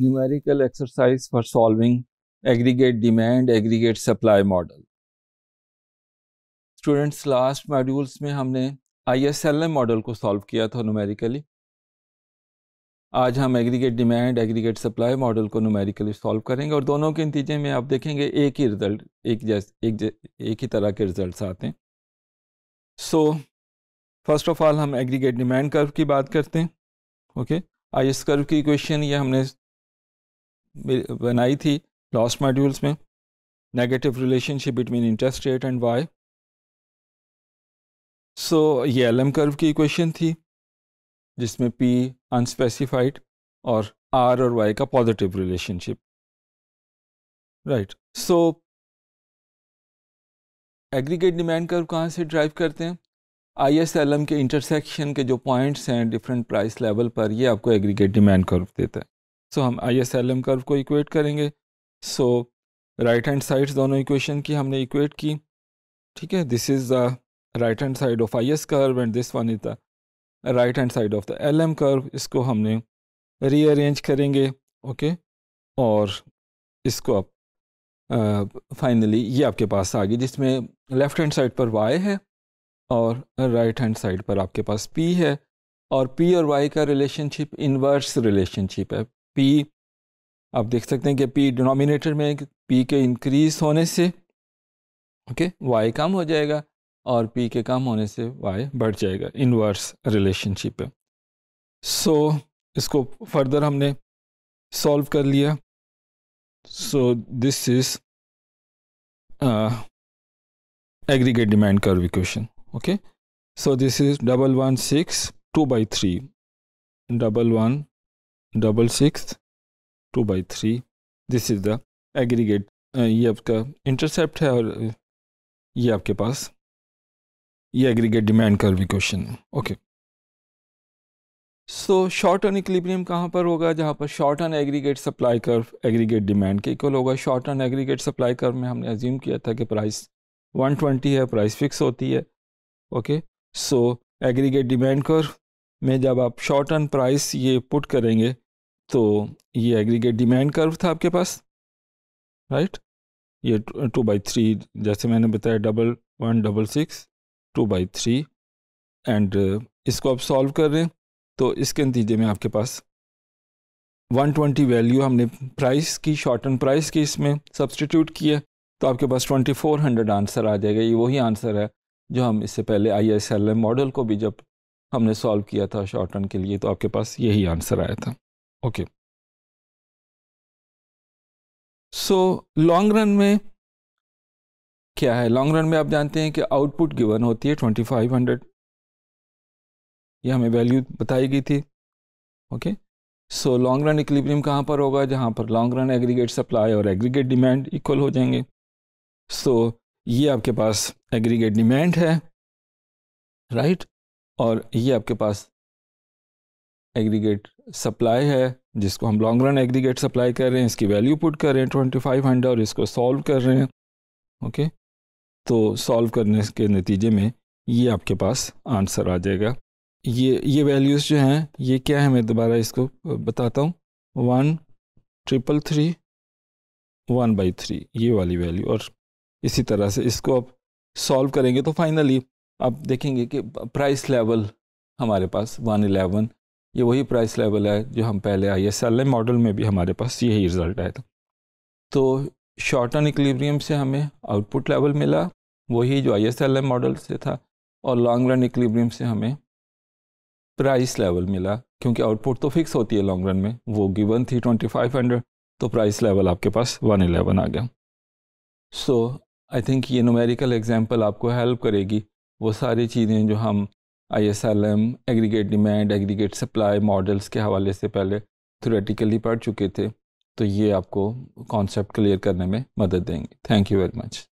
Numerical exercise for solving aggregate demand aggregate supply model students last modules में हमने I S L M model को solve किया था numerically आज हम aggregate demand aggregate supply model को न्यूमेरिकली सॉल्व करेंगे और दोनों के नतीजे में आप देखेंगे एक ही रिजल्ट एक जैसे एक जै, एक ही तरह के रिजल्ट आते हैं सो फर्स्ट ऑफ ऑल हम एग्रीगेट डिमांड कर्व की बात करते हैं ओके आई एस कर्व की इक्वेशन ये हमने बनाई थी लास्ट मॉड्यूल्स में negative relationship between interest rate and Y so ये एल एम कर्व की इक्वेशन थी जिसमें पी अनस्पेसिफाइड और आर और वाई का positive relationship right so aggregate demand curve कहाँ से ड्राइव करते हैं आई एस एल एम के इंटरसेक्शन के जो पॉइंट्स हैं डिफरेंट प्राइस लेवल पर ये आपको एग्रीगेट डिमांड कर्व देता है सो हम I S L M curve को इक्वेट करेंगे सो राइट हैंड साइड्स दोनों इक्वेशन की हमने इक्वेट की ठीक है this is the right hand side of I S curve and this one is the right hand side of the L M curve इसको हमने रीअरेंज करेंगे ओके okay? और इसको आप फाइनली ये आपके पास आ गई जिसमें लेफ़्ट हैंड साइड पर वाई है और राइट हैंड साइड पर आपके पास पी है और पी और वाई का रिलेशनशिप इन्वर्स रिलेशनशिप है पी आप देख सकते हैं कि पी डिनोमिनेटर में पी के इंक्रीज होने से ओके okay, वाई कम हो जाएगा और पी के कम होने से वाई बढ़ जाएगा इनवर्स रिलेशनशिप है सो so, इसको फर्दर हमने सॉल्व कर लिया so this is aggregate demand curve equation okay so this is double one six two by three double one double six two by three this is the aggregate ये आपका intercept है और uh, ये आपके पास ये एग्रीगेट डिमांड कर भी question okay so short run equilibrium कहाँ पर होगा जहाँ पर short run aggregate supply curve aggregate demand के इक्वल होगा short run aggregate supply curve में हमने अज्यूम किया था कि प्राइस 120 है प्राइस फिक्स होती है okay so aggregate demand curve में जब आप शॉर्ट ऑन प्राइस ये पुट करेंगे तो ये एग्रीगेट डिमांड कर्व था आपके पास राइट ये टू, बाई थ्री जैसे मैंने बताया double one double six two by three and इसको आप सॉल्व कर रहे हैं तो इसके नतीजे में आपके पास 120 वैल्यू हमने प्राइस की शॉर्ट एंड प्राइस की इसमें सब्सटीट्यूट किया तो आपके पास 2400 आंसर आ जाएगा ये वही आंसर है जो हम इससे पहले आई मॉडल को भी जब हमने सॉल्व किया था शॉर्ट एंड के लिए तो आपके पास यही आंसर आया था ओके सो लॉन्ग रन में क्या है लॉन्ग रन में आप जानते हैं कि आउटपुट गिवन होती है ट्वेंटी फाइव हंड्रेड यह हमें वैल्यू बताई गई थी okay so long run equilibrium कहाँ पर होगा जहाँ पर लॉन्ग रन एग्रीगेट सप्लाई और एग्रीगेट डिमांड इक्वल हो जाएंगे सो so, ये आपके पास एग्रीगेट डिमांड है राइट right? और ये आपके पास एग्रीगेट सप्लाई है जिसको हम लॉन्ग रन एग्रीगेट सप्लाई कर रहे हैं इसकी वैल्यू पुट कर रहे हैं ट्वेंटी फाइव हंड्रेड और इसको सॉल्व कर रहे हैं ओके तो सॉल्व करने के नतीजे में ये आपके पास आंसर आ जाएगा ये ये वैल्यूज़ जो हैं ये क्या है मैं दोबारा इसको बताता हूँ one triple three one by three ये वाली वैल्यू और इसी तरह से इसको आप सॉल्व करेंगे तो फाइनली आप देखेंगे कि प्राइस लेवल हमारे पास वन एलेवन ये वही प्राइस लेवल है जो हम पहले आई एस एल मॉडल में भी हमारे पास यही रिज़ल्ट आया था तो शॉर्ट ऑन इक्लिब्रियम से हमें आउटपुट लेवल मिला वही जो आई एस एल मॉडल से था और लॉन्ग रन इक्लिब्रियम से हमें प्राइस लेवल मिला क्योंकि आउटपुट तो फिक्स होती है लॉन्ग रन में वो गिवन थी ट्वेंटी फाइव हंड्रेड तो प्राइस लेवल आपके पास वन एलेवन आ गया सो आई थिंक ये नोमेरिकल एग्जाम्पल आपको हेल्प करेगी वो सारी चीज़ें जो हम I S L M aggregate demand aggregate supply models के हवाले से पहले थ्योरेटिकली पढ़ चुके थे तो ये आपको कॉन्सेप्ट क्लियर करने में मदद देंगे थैंक यू वेरी मच